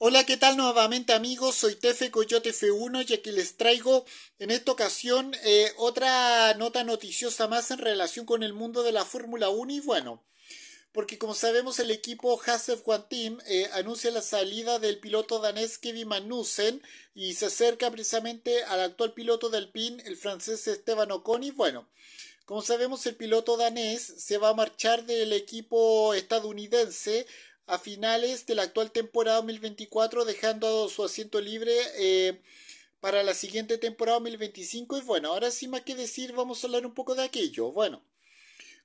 Hola, ¿qué tal nuevamente amigos? Soy Tefe Coyote F1 y aquí les traigo en esta ocasión eh, otra nota noticiosa más en relación con el mundo de la Fórmula 1 y bueno, porque como sabemos el equipo Hasef One Team eh, anuncia la salida del piloto danés Kevin Magnussen y se acerca precisamente al actual piloto del PIN, el francés Esteban Ocon y bueno, como sabemos, el piloto danés se va a marchar del equipo estadounidense a finales de la actual temporada 2024, dejando su asiento libre eh, para la siguiente temporada 2025. Y bueno, ahora sí más que decir, vamos a hablar un poco de aquello. Bueno,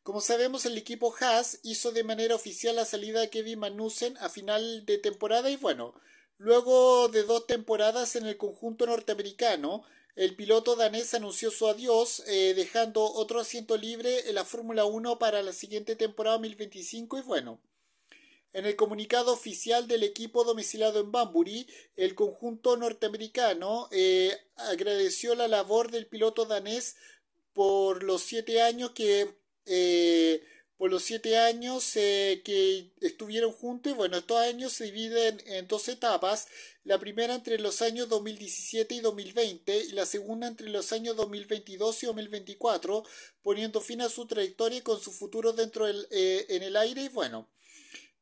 como sabemos, el equipo Haas hizo de manera oficial la salida de Kevin Magnussen a final de temporada y bueno, luego de dos temporadas en el conjunto norteamericano, el piloto danés anunció su adiós, eh, dejando otro asiento libre en la Fórmula 1 para la siguiente temporada 2025 y bueno. En el comunicado oficial del equipo domiciliado en Bamburi, el conjunto norteamericano eh, agradeció la labor del piloto danés por los siete años que eh, por los años eh, que estuvieron juntos. Bueno, estos años se dividen en dos etapas. La primera entre los años 2017 y 2020 y la segunda entre los años 2022 y 2024, poniendo fin a su trayectoria y con su futuro dentro del, en el aire. Y bueno,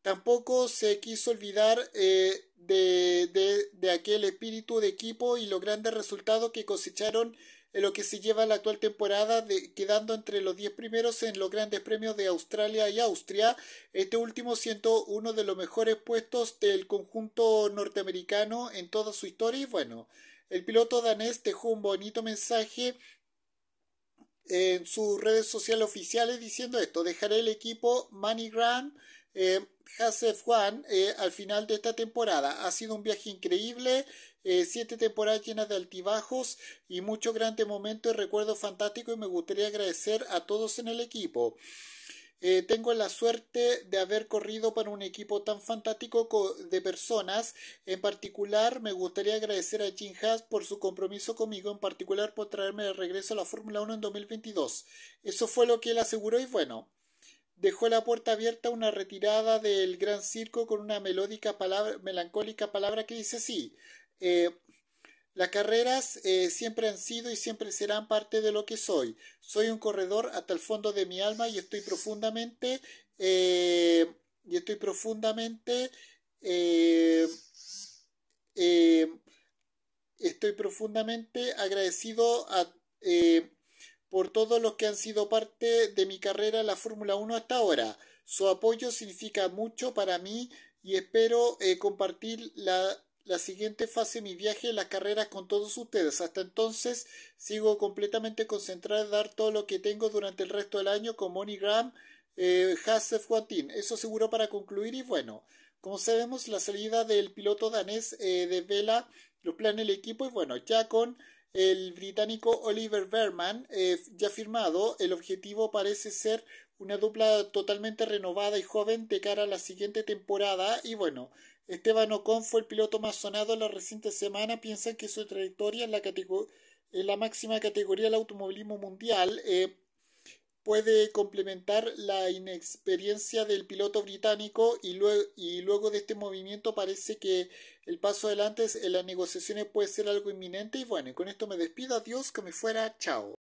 Tampoco se quiso olvidar eh, de, de, aquel espíritu de equipo y los grandes resultados que cosecharon en lo que se lleva la actual temporada, quedando entre los 10 primeros en los grandes premios de Australia y Austria, este último siendo uno de los mejores puestos del conjunto norteamericano en toda su historia. Y bueno, el piloto danés dejó un bonito mensaje en sus redes sociales oficiales diciendo esto, dejaré el equipo MoneyGram Grand Hasef eh, Juan eh, al final de esta temporada. Ha sido un viaje increíble, eh, siete temporadas llenas de altibajos y muchos grandes momentos y recuerdos fantásticos y me gustaría agradecer a todos en el equipo. Eh, tengo la suerte de haber corrido para un equipo tan fantástico de personas. En particular, me gustaría agradecer a Jim Haas por su compromiso conmigo, en particular por traerme de regreso a la Fórmula 1 en 2022. Eso fue lo que él aseguró y bueno. Dejó la puerta abierta una retirada del gran circo con una melódica palabra, melancólica palabra que dice sí eh, las carreras eh, siempre han sido y siempre serán parte de lo que soy. Soy un corredor hasta el fondo de mi alma y estoy profundamente eh, y estoy profundamente eh, estoy profundamente agradecido a, por todos los que han sido parte de mi carrera en la Fórmula 1 hasta ahora. Su apoyo significa mucho para mí y espero compartir la la siguiente fase de mi viaje la las carreras con todos ustedes. Hasta entonces sigo completamente concentrada en dar todo lo que tengo durante el resto del año con MoneyGram Graham, eh, Eso seguro para concluir y bueno, como sabemos la salida del piloto danés eh, de Vela lo planea el equipo y bueno, ya con el británico Oliver Berman, eh, ya firmado, el objetivo parece ser una dupla totalmente renovada y joven de cara a la siguiente temporada y bueno, Esteban Ocon fue el piloto más sonado la reciente semana, piensan que su trayectoria en la, en la máxima categoría del automovilismo mundial eh, puede complementar la inexperiencia del piloto británico y luego, y luego de este movimiento parece que el paso adelante en las negociaciones puede ser algo inminente y bueno, con esto me despido, adiós, que me fuera, chao.